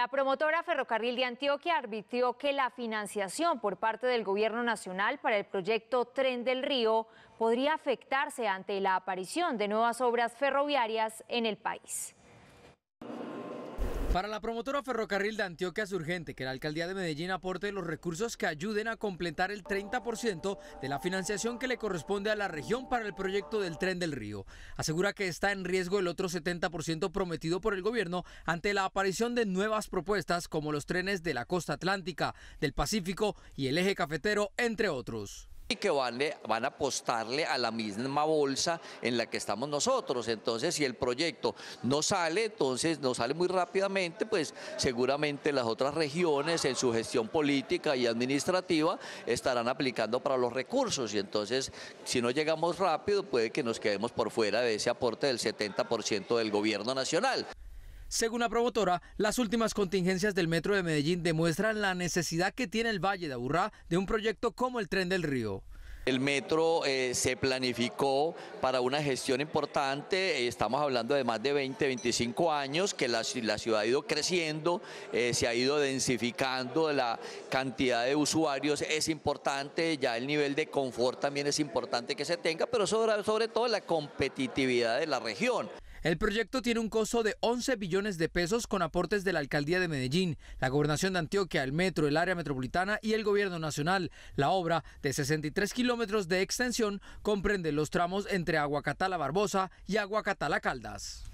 La promotora Ferrocarril de Antioquia advirtió que la financiación por parte del Gobierno Nacional para el proyecto Tren del Río podría afectarse ante la aparición de nuevas obras ferroviarias en el país. Para la promotora Ferrocarril de Antioquia es urgente que la alcaldía de Medellín aporte los recursos que ayuden a completar el 30% de la financiación que le corresponde a la región para el proyecto del tren del río. Asegura que está en riesgo el otro 70% prometido por el gobierno ante la aparición de nuevas propuestas como los trenes de la costa atlántica, del Pacífico y el eje cafetero, entre otros y que van, a apostarle a la misma bolsa en la que estamos nosotros. Entonces, si el proyecto no sale, entonces no sale muy rápidamente, pues seguramente las otras regiones en su gestión política y administrativa estarán aplicando para los recursos. Y entonces, si no llegamos rápido, puede que nos quedemos por fuera de ese aporte del 70% del gobierno nacional. Según la promotora, las últimas contingencias del Metro de Medellín demuestran la necesidad que tiene el Valle de Aburrá de un proyecto como el Tren del Río. El metro eh, se planificó para una gestión importante, eh, estamos hablando de más de 20, 25 años, que la, ciudad ha ido creciendo, eh, se ha ido densificando, la cantidad de usuarios es importante, ya el nivel de confort también es importante que se tenga, pero sobre, sobre todo la competitividad de la región. El proyecto tiene un costo de 11 billones de pesos con aportes de la Alcaldía de Medellín, la Gobernación de Antioquia, el Metro, el Área Metropolitana y el Gobierno Nacional. La obra, de 63 kilómetros de extensión, comprende los tramos entre Aguacatala Barbosa y Aguacatala Caldas.